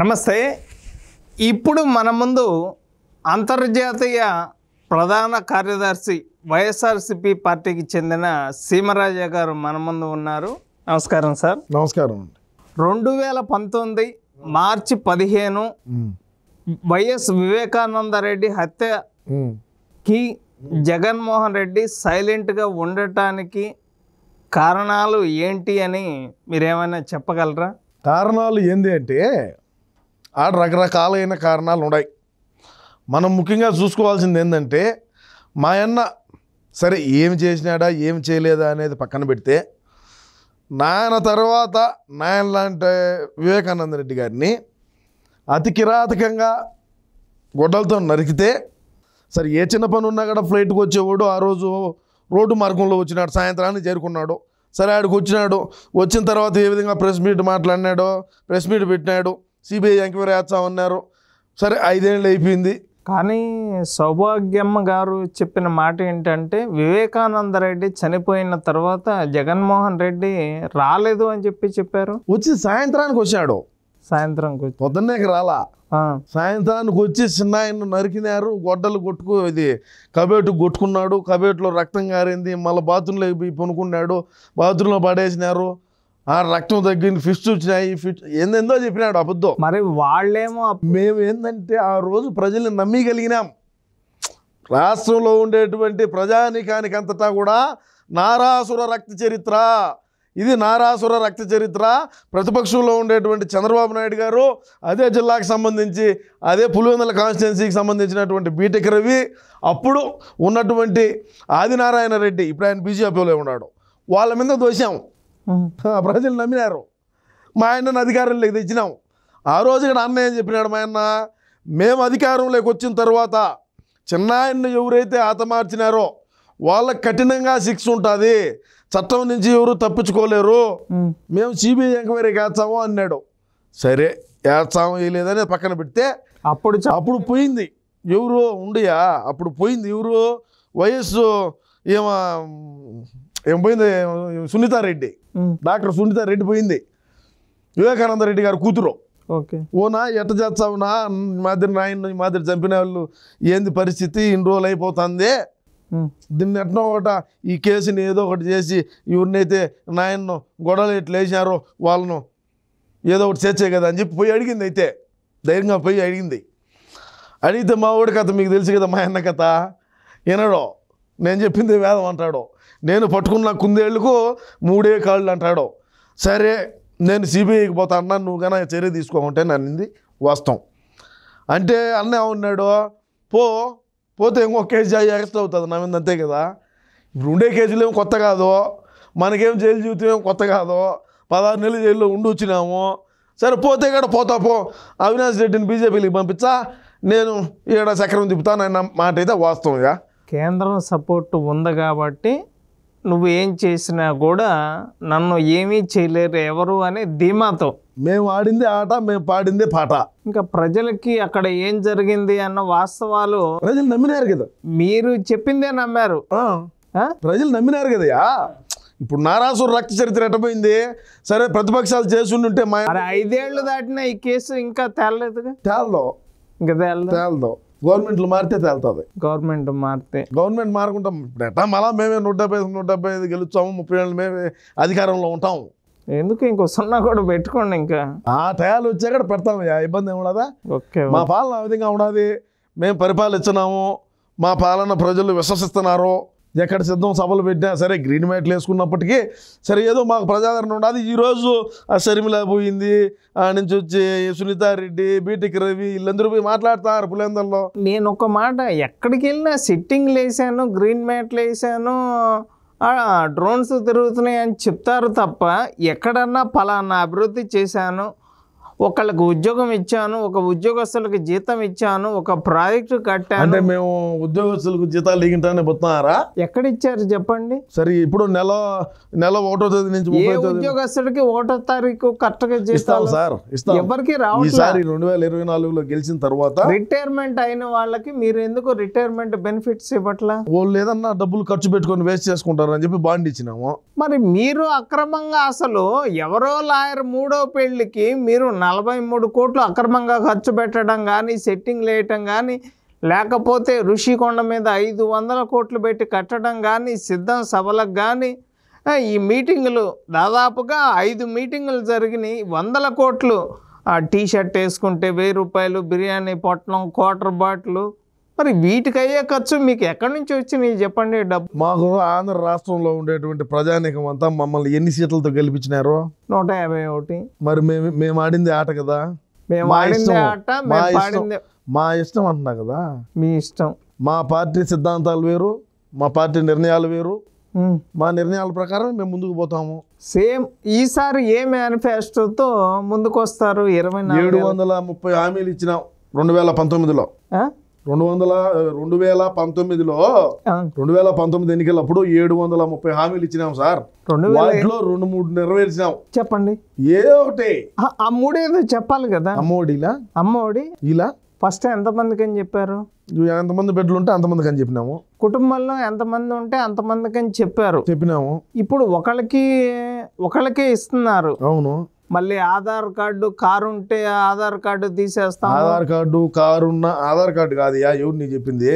నమస్తే ఇప్పుడు మన ముందు అంతర్జాతీయ ప్రధాన కార్యదర్శి వైఎస్ఆర్సిపి పార్టీకి చెందిన సీమరాజ గారు మన ముందు ఉన్నారు నమస్కారం సార్ నమస్కారం రెండు వేల పంతొమ్మిది మార్చి పదిహేను వైఎస్ వివేకానంద రెడ్డి హత్యకి జగన్మోహన్ రెడ్డి సైలెంట్గా ఉండటానికి కారణాలు ఏంటి అని మీరేమైనా చెప్పగలరా కారణాలు ఏంటి అంటే ఆడ రకరకాలైన కారణాలు ఉన్నాయి మనం ముఖ్యంగా చూసుకోవాల్సింది ఏంటంటే మా అన్న సరే ఏం చేసినాడా ఏం చేయలేదా అనేది పక్కన పెడితే నాయన తర్వాత నాయన లాంటి వివేకానంద రెడ్డి గారిని అతి కిరాతకంగా గొడ్డలతో నరికితే సరే ఏ చిన్న పని ఉన్నా కూడా ఫ్లైట్కి వచ్చేవాడు ఆ రోజు రోడ్డు మార్గంలో వచ్చినాడు సాయంత్రాన్ని చేరుకున్నాడు సరే ఆడికి వచ్చినాడు వచ్చిన తర్వాత ఏ విధంగా ప్రెస్ మీట్ మాట్లాడినాడో ప్రెస్ మీట్ పెట్టినాడు సిబిఐ ఎంక్వైరీ వేస్తామన్నారు సరే ఐదేళ్ళు అయిపోయింది కానీ సౌభాగ్యమ్మ గారు చెప్పిన మాట ఏంటంటే వివేకానంద రెడ్డి చనిపోయిన తర్వాత జగన్మోహన్ రెడ్డి రాలేదు అని చెప్పి చెప్పారు వచ్చి సాయంత్రానికి వచ్చాడు సాయంత్రానికి వచ్చి పొద్దున్నేకి రాలా సాయంత్రానికి వచ్చి చిన్న ఆయన నరికినారు గొడ్డలు కొట్టుకు ఇది కబేటు కొట్టుకున్నాడు కబేట్లో రక్తం కారింది మళ్ళీ బాత్రూంలో పోయి పనుకున్నాడు బాత్రూంలో పడేసినారు ఆ రక్తం తగ్గింది ఫిస్ట్ వచ్చినాయి ఫిట్ ఏందేందో చెప్పినాడు అబద్ధం మరి వాళ్ళేమో మేము ఏంటంటే ఆ రోజు ప్రజల్ని కలిగినాం రాష్ట్రంలో ఉండేటువంటి ప్రజానికానికి అంతటా కూడా నారాసుర రక్త చరిత్ర ఇది నారాసుర రక్త చరిత్ర ప్రతిపక్షంలో ఉండేటువంటి చంద్రబాబు నాయుడు గారు అదే జిల్లాకు సంబంధించి అదే పులివెందుల కాన్స్టిట్యున్సీకి సంబంధించినటువంటి బీటెక్ రవి అప్పుడు ఉన్నటువంటి ఆదినారాయణ రెడ్డి ఇప్పుడు ఆయన బీజేపీలో ఉన్నాడు వాళ్ళ మీద దోశాం ప్రజలు నమ్మినారు మా ఆయనను అధికారంలోకి తెచ్చినాము ఆ రోజు ఇక్కడ అన్నయ్య చెప్పినాడు మా ఆయన మేము అధికారంలోకి వచ్చిన తర్వాత చిన్నాయన్ను ఎవరైతే ఆతమార్చినారో వాళ్ళకి కఠినంగా శిక్ష ఉంటుంది చట్టం నుంచి ఎవరు తప్పించుకోలేరు మేము సిబిఐ ఎంక్వైరీకి వేస్తాము అన్నాడు సరే వేస్తాము లేదని పక్కన పెడితే అప్పుడు అప్పుడు పోయింది ఎవరు ఉండియా అప్పుడు పోయింది ఎవరు వయస్సు ఏమో ఏం పోయింది సునీతారెడ్డి డాక్టర్ సునీతారెడ్డి పోయింది వివేకానంద రెడ్డి గారు కూతురు ఓనా ఎట్ట చేస్తావునా మాదిరి నాయన మాదిరి చంపిన వాళ్ళు ఏంది పరిస్థితి ఇన్ని రోజులు అయిపోతుంది దీన్ని ఎట్నో ఒకట ఈ కేసుని ఏదో ఒకటి చేసి ఎవరినైతే నాయన్ను గొడవలు ఎట్లా వేసినారో వాళ్ళను ఏదో ఒకటి చేర్చే కదా అని చెప్పి పోయి అడిగింది అయితే ధైర్యంగా పోయి అడిగింది అడిగితే మా ఊడి కథ మీకు తెలుసు కదా మా అన్న కథ వినడో నేను చెప్పింది వేదం అంటాడు నేను పట్టుకున్న కుందేళ్లకు మూడే కాళ్ళు అంటాడు సరే నేను సిబిఐకి పోతా అన్న నువ్వు కానీ చర్య తీసుకోకుంటే నన్నింది వాస్తవం అంటే అన్న ఉన్నాడు పో పోతే ఇంకో కేజీ ఎక్స్ట్రా అవుతుంది నా మీద అంతే కదా ఇప్పుడు ఉండే కేజీలు ఏమి కొత్త కాదు మనకేం జైలు జీవితం ఏమి కొత్త కాదు పదహారు నెలలు జైల్లో ఉండి వచ్చినాము సరే పోతే కూడా పోతా పో అవినాష్ రెడ్డిని బీజేపీకి పంపించా నేను ఈడ చక్రం అన్న మాట అయితే వాస్తవంగా కేంద్రం సపోర్ట్ ఉంది కాబట్టి నువ్వు ఏం చేసినా కూడా నన్ను ఏమీ చేయలేరు ఎవరు అనే ధీమాతో మేము ఆడింది ఆట మేము పాడింది పాట ఇంకా ప్రజలకి అక్కడ ఏం జరిగింది అన్న వాస్తవాలు ప్రజలు నమ్మినారు కదా మీరు చెప్పిందే నమ్మారు ప్రజలు నమ్మినారు కదా ఇప్పుడు నారాసు రక్త చరిత్ర ఎట్టపోయింది సరే ప్రతిపక్షాలు చేస్తుంటే మా ఐదేళ్లు దాటిన ఈ కేసు ఇంకా తేలలేదు తేలదు ఇంకా తేలదు తేలదు గవర్నమెంట్లు మారితే తేలుతుంది గవర్నమెంట్ మారితే గవర్నమెంట్ మారకుంటాం ఎట్టా మళ్ళా మేమే నూట డెబ్బై ఐదు నూట డెబ్బై ఐదు గెలుచాము ముప్పై ఏళ్ళు మేమే అధికారంలో ఉంటాం ఎందుకు ఇంకో సున్నా కూడా పెట్టుకోండి ఇంకా ఆ టయాలు కూడా పెడతాం ఇబ్బంది ఏమి ఉండదా ఓకే మా పాలన ఆ విధంగా ఉండదు మేము పరిపాలిస్తున్నాము మా పాలన ప్రజలు విశ్వసిస్తున్నారు ఎక్కడ సిద్ధం సభలు పెట్టినా సరే గ్రీన్ మ్యాట్లు వేసుకున్నప్పటికీ సరే ఏదో మాకు ప్రజాదరణ ఉండదు ఈరోజు ఆ షర్మిల పోయింది ఆ నుంచి వచ్చి సునీతారెడ్డి బీటెక్ రవి వీళ్ళందరూ పోయి మాట్లాడుతున్నారు పులేందల్లో నేను ఒక మాట ఎక్కడికి వెళ్ళినా సిట్టింగ్లు వేసాను గ్రీన్ మ్యాట్లు వేసాను డ్రోన్స్ తిరుగుతున్నాయి అని చెప్తారు తప్ప ఎక్కడన్నా పలానా అభివృద్ధి చేశాను ఒకళ్ళకు ఉద్యోగం ఇచ్చాను ఒక ఉద్యోగస్తులకు జీతం ఇచ్చాను ఒక ప్రాజెక్టు కట్టాను అంటే మేము ఉద్యోగస్తులకు జీతాలు దిగింటానే పోతున్నారా ఎక్కడ ఇచ్చారు చెప్పండి సరే ఇప్పుడు నెల నెల ఒకటో తేదీ నుంచి ఉద్యోగస్తుడికి ఒకటో తారీఖు కరెక్ట్గా చేస్తాను సార్ ఇస్తాం ఎవరికి రావు ఈసారి రెండు వేల ఇరవై నాలుగులో గెలిచిన తర్వాత రిటైర్మెంట్ అయిన వాళ్ళకి మీరు ఎందుకు రిటైర్మెంట్ బెనిఫిట్స్ ఇవ్వట్లా వాళ్ళు ఏదన్నా డబ్బులు ఖర్చు పెట్టుకొని వేస్ట్ చేసుకుంటారు అని చెప్పి బాండ్ ఇచ్చినాము మరి మీరు అక్రమంగా అసలు ఎవరో లాయర్ మూడో పెళ్లికి మీరు నలభై మూడు కోట్లు అక్రమంగా ఖర్చు పెట్టడం కానీ సెట్టింగ్లు లేయటం కానీ లేకపోతే ఋషికొండ మీద ఐదు వందల కోట్లు పెట్టి కట్టడం కానీ సిద్ధం సభలకు కానీ ఈ మీటింగులు దాదాపుగా ఐదు మీటింగులు జరిగినాయి వందల కోట్లు టీ షర్ట్ వేసుకుంటే వెయ్యి రూపాయలు బిర్యానీ పొట్టడం క్వార్టర్ బాటిలు మరి వీటికి అయ్యే ఖర్చు మీకు ఎక్కడి నుంచి వచ్చినాయి చెప్పండి డబ్బు మాకు ఆంధ్ర రాష్ట్రంలో ఉండేటువంటి ప్రజానీకం అంతా మమ్మల్ని ఎన్ని సీట్లతో గెలిపించినారు నూట యాభై ఒకటి మరి మేము మేము ఆడింది ఆట కదా మేము ఆట మా ఇష్టం అంటున్నా కదా మీ ఇష్టం మా పార్టీ సిద్ధాంతాలు వేరు మా పార్టీ నిర్ణయాలు వేరు మా నిర్ణయాల ప్రకారం మేము ముందుకు పోతాము సేమ్ ఈసారి ఏ మేనిఫెస్టోతో ముందుకు వస్తారు ఇరవై ఏడు వందల ముప్పై హామీలు ఇచ్చినాం రెండు వేల పంతొమ్మిదిలో రెండు వందల రెండు వేల పంతొమ్మిదిలో రెండు వేల పంతొమ్మిది ఎన్నికలప్పుడు ఏడు వందల ముప్పై హామీలు ఇచ్చినాం సార్ వాటిలో రెండు మూడు నెరవేర్చినాం చెప్పండి ఏ ఒకటి అమ్మోడి చెప్పాలి కదా అమ్మఒడిలా అమ్మఒడి ఇలా ఫస్ట్ మందికి అని చెప్పారు ఎంతమంది బిడ్డలు ఉంటే అంతమందికి అని చెప్పినాము కుటుంబంలో ఎంతమంది ఉంటే అంతమందికి అని చెప్పారు చెప్పినాము ఇప్పుడు ఒకళ్ళకి ఒకళ్ళకే ఇస్తున్నారు అవును మళ్ళీ ఆధార్ కార్డు కారు ఉంటే ఆధార్ కార్డు తీసేస్తా ఆధార్ కార్డు కారు ఉన్న ఆధార్ కార్డు కాదు యా ఎవరు నీకు చెప్పింది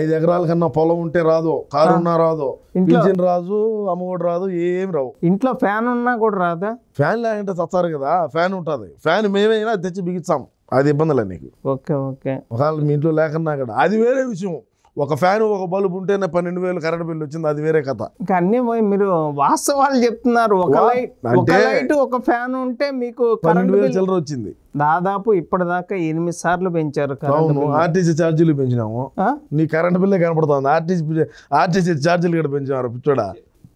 ఐదు ఎకరాల కన్నా పొలం ఉంటే రాదు కారు ఉన్నా రాదు ఇంజిన్ రాదు అమ్మఒడు రాదు ఏం రావు ఇంట్లో ఫ్యాన్ ఉన్నా కూడా రాదా ఫ్యాన్ లేకుంటే చస్తారు కదా ఫ్యాన్ ఉంటుంది ఫ్యాన్ మేమైనా తెచ్చి బిగిస్తాం అది ఇబ్బందులే నీకు ఓకే ఓకే ఒకవేళ మీ ఇంట్లో లేకున్నా అది వేరే విషయం ఒక ఫ్యాన్ ఒక బల్బు ఉంటేనే పన్నెండు వేలు కరెంట్ బిల్లు వచ్చింది అది వేరే కథ కానీ మీరు వాస్తవాలు చెప్తున్నారు ఒక లైట్ ఒక ఫ్యాన్ ఉంటే మీకు పన్నెండు వేలు చిల్లర వచ్చింది దాదాపు ఇప్పటిదాకా ఎనిమిది సార్లు పెంచారు అవును ఆర్టీసీ ఛార్జీలు పెంచినాము నీ కరెంట్ బిల్లే కనపడుతుంది ఆర్టీసీ ఆర్టీసీ ఛార్జీలు కూడా పెంచారు పిచ్చోడా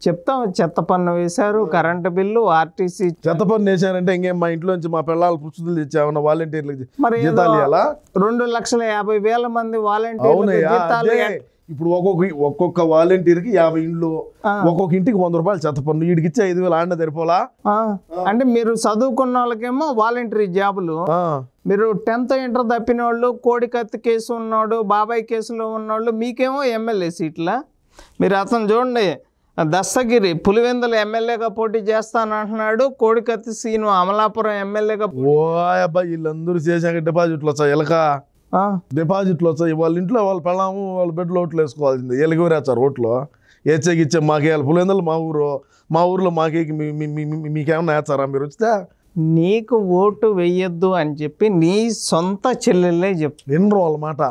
చెప్తాం చెత్త పన్ను వేశారు కరెంటు బిల్లు ఆర్టీసీ చెత్త పన్ను వేశారంటే ఇంకేం మా ఇంట్లో నుంచి మా పిల్లలు పుస్తకాలు తెచ్చామన్న వాలంటీర్లకు మరి రెండు లక్షల యాభై వేల మంది వాలంటీర్లు ఇప్పుడు ఒక్కొక్క ఒక్కొక్క వాలంటీర్కి యాభై ఇండ్లు ఒక్కొక్క ఇంటికి వంద రూపాయలు చెత్త పన్ను ఇచ్చే ఐదు వేలు ఆడ సరిపోలా అంటే మీరు చదువుకున్న వాళ్ళకేమో వాలంటీరీ జాబులు మీరు టెన్త్ ఇంటర్ తప్పిన వాళ్ళు కోడికత్తి కేసు ఉన్నాడు బాబాయ్ కేసులో ఉన్నవాళ్ళు మీకేమో ఎమ్మెల్యే సీట్ల మీరు అతను చూడండి దస్తగిరి పులివెందులు ఎమ్మెల్యేగా పోటీ చేస్తానంటున్నాడు కోడికత్తి సీను అమలాపురం ఎమ్మెల్యేగా ఓ అబ్బా వీళ్ళందరూ చేశాక డిపాజిట్లు వచ్చా ఎలక డిపాజిట్లు వచ్చాయి వాళ్ళ ఇంట్లో వాళ్ళు పెళ్ళాము వాళ్ళ బెడ్లో ఓట్లు వేసుకోవాల్సింది ఎలుగురేస్తారు ఓట్లు ఏచేగిచ్చే మాకే పులివెందులు మా ఊరు మా ఊర్లో మాకే మీకేమన్నా వేస్తారా మీరు వచ్చితే నీకు ఓటు వెయ్యొద్దు అని చెప్పి నీ సొంత చెల్లెళ్ళే చెప్పు వినరు వాళ్ళ మాట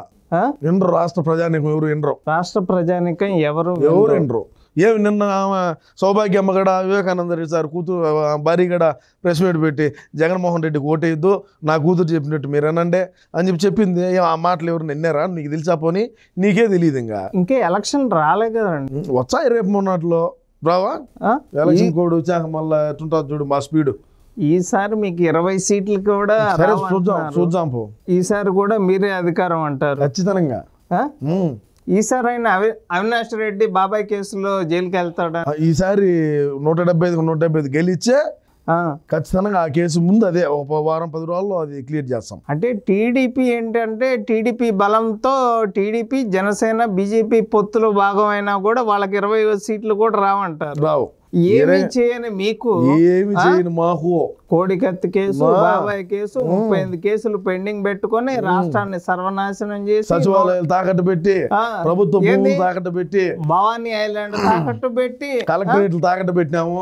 వినరు రాష్ట్ర ప్రజానికం ఎవరు వినరు రాష్ట్ర ప్రజానికం ఎవరు ఎవరు వినరు ఏమి నిన్న ఆమె సౌభాగ్యమ్మ గడ వివేకానంద రెడ్డి సార్ కూతురు భార్య గడ ప్రెస్ మీట్ పెట్టి జగన్మోహన్ రెడ్డికి ఓటేయద్దు నా కూతురు చెప్పినట్టు మీరు అనండి అని చెప్పి చెప్పింది ఆ మాటలు ఎవరు నిన్నారా నీకు తెలిసా పోని నీకే తెలియదు ఇంకా ఇంకే ఎలక్షన్ రాలే కదండి వచ్చాయి రేపు మొన్నట్లో రావా ఎలక్షన్ కోడ్ వచ్చాక మళ్ళీ ఎట్టుంటుంది చూడు మా స్పీడ్ ఈసారి మీకు ఇరవై సీట్లు కూడా చూద్దాం చూద్దాం పో ఈసారి కూడా మీరే అధికారం అంటారు ఖచ్చితంగా ఈసారి ఆయన అవినాష్ రెడ్డి బాబాయ్ కేసులో జైలుకి వెళ్తాడు ఈసారి నూట డెబ్బై ఐదు నూట డెబ్బై ఐదు గెలిచే ఖచ్చితంగా ఆ కేసు ముందు అదే ఒక వారం పది రోజుల్లో అది క్లియర్ చేస్తాం అంటే టీడీపీ ఏంటంటే టీడీపీ బలంతో టీడీపీ జనసేన బీజేపీ పొత్తులో భాగమైనా కూడా వాళ్ళకి ఇరవై సీట్లు కూడా రావంటారు రావు ఏమి చేయని మీకు ఏమి చేయని మాకు కోడికత్తి కేసు బాబాయ్ కేసు ముప్పై ఐదు కేసులు పెండింగ్ పెట్టుకొని రాష్ట్రాన్ని సర్వనాశనం చేసి సచివాలయాలు తాకట్టు పెట్టి ప్రభుత్వం తాకట్టు పెట్టి భవానీ ఐలాండ్ తాకట్టు పెట్టి కలెక్టరేట్లు తాకట్టు పెట్టినాము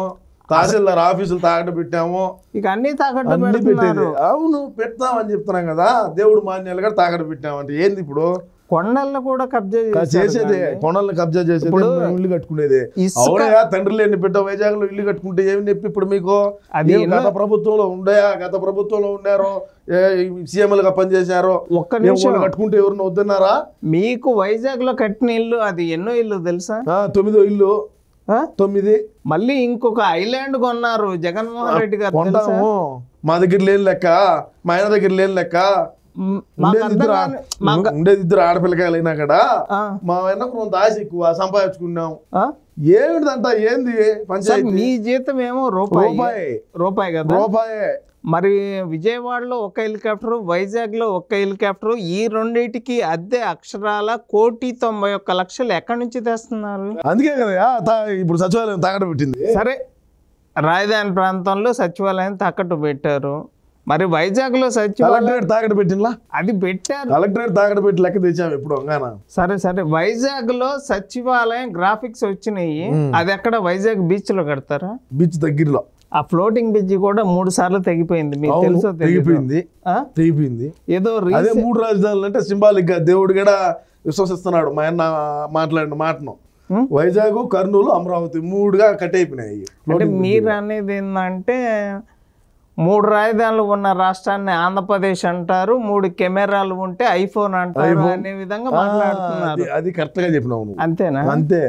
తహసీల్దార్ ఆఫీసులు తాకట్టు పెట్టాము ఇక అన్ని తాకట్టు పెట్టేది అవును పెడతామని చెప్తున్నాం కదా దేవుడు మాన్యాలు కూడా తాకట్టు పెట్టామంటే ఏంది ఇప్పుడు కొండలను కూడా కబ్జా చేసేది కొండలను కబ్జా చేసేది ఇల్లు కట్టుకునేది అవునయా తండ్రి లేని బిడ్డ వైజాగ్ లో ఇల్లు కట్టుకుంటే ఏమి చెప్పి ఇప్పుడు మీకు అది గత ప్రభుత్వంలో ఉండయా గత ప్రభుత్వంలో ఉన్నారో సీఎంలుగా పనిచేశారో ఒక్క నిమిషం కట్టుకుంటే ఎవరిని వద్దన్నారా మీకు వైజాగ్ లో కట్టిన ఇల్లు అది ఎన్నో ఇల్లు తెలుసా తొమ్మిదో ఇల్లు తొమ్మిది మళ్ళీ ఇంకొక ఐలాండ్ కొన్నారు జగన్మోహన్ రెడ్డి గారు మా దగ్గర లేని లెక్క మా ఆయన దగ్గర లేని లెక్క ఉండేది ఇద్దరు ఆడపిల్లకాయలైనా కదా మా వెనక కొంత ఎక్కువ సంపాదించుకున్నాం ఏమిటిదంట ఏంది పంచాయతీ నీ జీతం ఏమో రూపాయి రూపాయి కదా రూపాయి మరి విజయవాడలో ఒక హెలికాప్టర్ వైజాగ్లో ఒక హెలికాప్టర్ ఈ రెండింటికి అద్దె అక్షరాల కోటి తొంభై ఒక్క లక్షలు ఎక్కడి నుంచి తెస్తున్నారు అందుకే కదా ఇప్పుడు సచివాలయం తాకట్టు పెట్టింది సరే రాజధాని ప్రాంతంలో సచివాలయం తాకట్టు పెట్టారు మరి వైజాగ్ లో కలెక్టరేట్ తాగడ పెట్టినలా అది పెట్టారు కలెక్టరేట్ తాగడ పెట్టి లెక్క తెచ్చాము ఇప్పుడు సరే సరే వైజాగ్ లో సచివాలయం గ్రాఫిక్స్ వచ్చినాయి అది ఎక్కడ వైజాగ్ బీచ్ లో కడతారా బీచ్ దగ్గరలో ఆ ఫ్లోటింగ్ బ్రిడ్జ్ కూడా మూడు సార్లు తెగిపోయింది మీకు తెలుసో తెగిపోయింది తెగిపోయింది ఏదో అదే మూడు రాజధానులు అంటే సింబాలిక్ గా దేవుడు కూడా విశ్వసిస్తున్నాడు మా అన్న మాట్లాడిన మాటను వైజాగ్ కర్నూలు అమరావతి మూడుగా కట్ అయిపోయినాయి అంటే మీరు అనేది ఏంటంటే మూడు రాజధానులు ఉన్న రాష్ట్రాన్ని ఆంధ్రప్రదేశ్ అంటారు మూడు కెమెరాలు ఉంటే ఐఫోన్ అంటారు అనే విధంగా అది కరెక్ట్ గా చెప్పినావు అంతేనా అంతే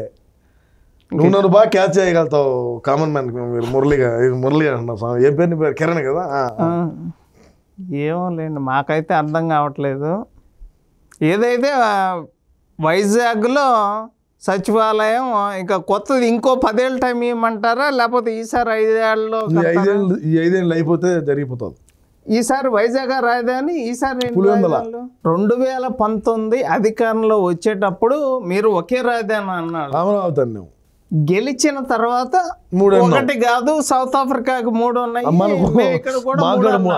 నువ్వు నన్ను బాగా క్యాచ్ చేయగలుగుతావు కామన్ మ్యాన్ మీరు మురళిగా మురళి అంటున్నావు ఏ పేరు పేరు కిరణ్ కదా ఏమో లేండి మాకైతే అర్థం కావట్లేదు ఏదైతే వైజాగ్లో సచివాలయం ఇంకా కొత్తది ఇంకో పదేళ్ళ టైం ఇవ్వమంటారా లేకపోతే ఈసారి ఐదేళ్ళలో ఐదేళ్ళు ఐదేళ్ళు అయిపోతే జరిగిపోతుంది ఈసారి వైజాగ్ రాజధాని ఈసారి రెండు వేల పంతొమ్మిది అధికారంలో వచ్చేటప్పుడు మీరు ఒకే రాజధాని అన్నారు అమరావతి అన్నాము గెలిచిన తర్వాత మూడు ఒకటి కాదు సౌత్ ఆఫ్రికాకు మూడు ఉన్నాయి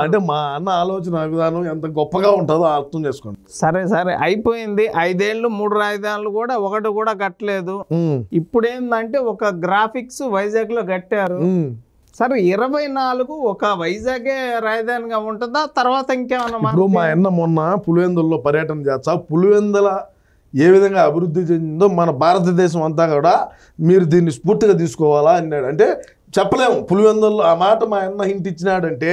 అంటే మా అన్న ఆలోచన విధానం ఎంత గొప్పగా ఉంటుందో అర్థం చేసుకోండి సరే సరే అయిపోయింది ఐదేళ్లు మూడు రాజధానులు కూడా ఒకటి కూడా కట్టలేదు ఇప్పుడు ఏంటంటే ఒక గ్రాఫిక్స్ వైజాగ్ లో కట్టారు సరే ఇరవై నాలుగు ఒక వైజాగే రాజధానిగా ఉంటుందా తర్వాత ఇంకేమన్నా మా అన్న మొన్న పులివెందుల్లో పర్యటన చేస్తా పులివెందుల ఏ విధంగా అభివృద్ధి చెందిందో మన భారతదేశం అంతా కూడా మీరు దీన్ని స్ఫూర్తిగా తీసుకోవాలా అన్నాడు అంటే చెప్పలేము పులివెందల్లో ఆ మాట మా అన్న ఇంటిచ్చినాడంటే ఇచ్చినాడంటే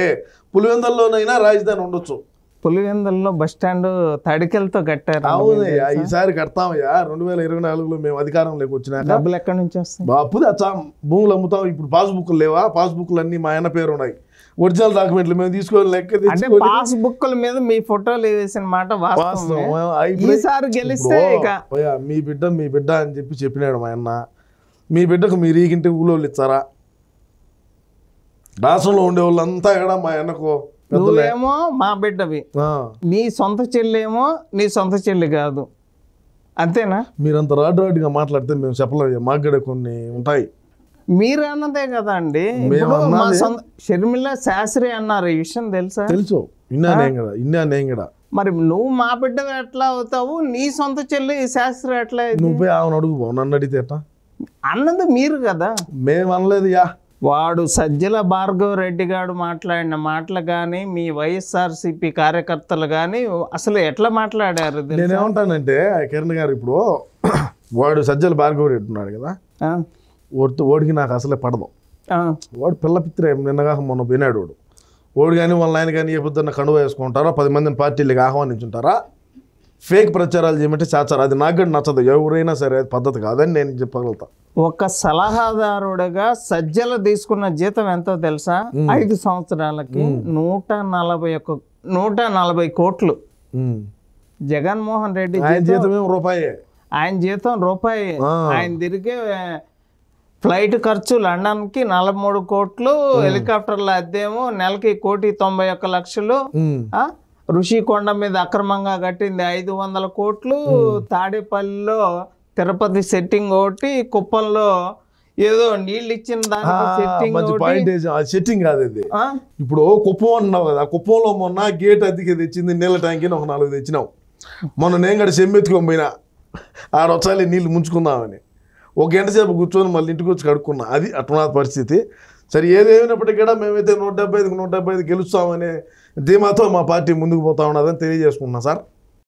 పులివెందల్లోనైనా రాజధాని ఉండొచ్చు పులివెందల్లో బస్ స్టాండ్ తడికెలతో కట్టారు అవునయ్యా ఈసారి కడతామయ్యా రెండు వేల ఇరవై నాలుగులో మేము అధికారంలోకి వచ్చినా డబ్బులు ఎక్కడి నుంచి వస్తాయి అప్పుడు భూములు అమ్ముతాం ఇప్పుడు పాస్బుక్లు లేవా పాస్బుక్లు అన్నీ మా ఆయన పేరు ఉన్నాయి ఒరిజినల్ డాక్యుమెంట్లు మేము తీసుకొని లెక్క అంటే పాస్ బుక్ల మీద మీ ఫోటోలు వేసిన మాట ఈసారి గెలిస్తే మీ బిడ్డ మీ బిడ్డ అని చెప్పి చెప్పినాడు మా అన్న మీ బిడ్డకు మీరు ఈగింటే ఊళ్ళో ఇచ్చారా రాష్ట్రంలో ఉండే వాళ్ళంతా కూడా మా అన్నకు నువ్వేమో మా బిడ్డవి నీ సొంత చెల్లేమో నీ సొంత చెల్లి కాదు అంతేనా మీరంత రాడ్గా మాట్లాడితే మేము చెప్పలేదు మాకు కూడా కొన్ని ఉంటాయి మీరు అన్నదే కదా అండి షర్మిల శాస్త్రి అన్నారు ఈ విషయం తెలుసా తెలుసు కదా కూడా మరి నువ్వు మా బిడ్డ ఎట్లా అవుతావు నీ సొంత చెల్లి శాస్త్రి ఎట్లా నువ్వే ఆమెను అడుగు నన్ను అడిగితే అన్నది మీరు కదా మేము అనలేదు యా వాడు సజ్జల భార్గవ రెడ్డి గారు మాట్లాడిన మాటలు కానీ మీ వైఎస్ఆర్సిపి కార్యకర్తలు కానీ అసలు ఎట్లా మాట్లాడారు నేనేమంటానంటే కిరణ్ గారు ఇప్పుడు వాడు సజ్జల భార్గవ రెడ్డి ఉన్నాడు కదా ఓడి ఓడికి నాకు అసలే పడదు వాడు పిల్ల పిత్రే నిన్నగా మొన్న వినాడు వాడు ఓడి కానీ వాళ్ళ ఆయన కానీ ఏ పొద్దున్న కండువ వేసుకుంటారా పది మందిని పార్టీలకు ఆహ్వానించుంటారా ఫేక్ ప్రచారాలు చేయమంటే చేస్తారు అది నాకు కూడా నచ్చదు ఎవరైనా సరే పద్ధతి కాదని నేను చెప్పగలుగుతా ఒక సలహాదారుడుగా సజ్జలు తీసుకున్న జీతం ఎంతో తెలుసా ఐదు సంవత్సరాలకి నూట నలభై ఒక నూట నలభై కోట్లు జగన్మోహన్ రెడ్డి జీతం రూపాయి ఆయన జీతం రూపాయి ఆయన తిరిగే ఫ్లైట్ ఖర్చు లండన్కి నలభై మూడు కోట్లు హెలికాప్టర్ల అద్దేమో నెలకి కోటి తొంభై ఒక్క లక్షలు ఋషికొండ మీద అక్రమంగా కట్టింది ఐదు వందల కోట్లు తాడేపల్లిలో తిరుపతి సెట్టింగ్ ఒకటి కుప్పంలో ఏదో నీళ్ళు ఇచ్చిన దానికి సెట్టింగ్ కాదు ఇప్పుడు కుప్పం అన్నావు కదా కుప్పంలో మొన్న గేట్ అద్దెకి తెచ్చింది నీళ్ళ ట్యాంకీని ఒక నాలుగు తెచ్చినావు మొన్న నేను కూడా సెమ్మెత్తుకొని పోయినా ఆరు వచ్చాలి నీళ్ళు ముంచుకుందామని ఒక గంట సేపు కూర్చొని మళ్ళీ ఇంటికి వచ్చి కడుక్కున్నా అది అటునా పరిస్థితి సరే ఏదేమైనప్పటికీ కూడా మేమైతే నూట డెబ్బై ఐదుకి నూట డెబ్బై ఐదు గెలుస్తామనే ధీమాతో మా పార్టీ ముందుకు పోతా ఉన్నదని తెలియజేసుకున్నా సార్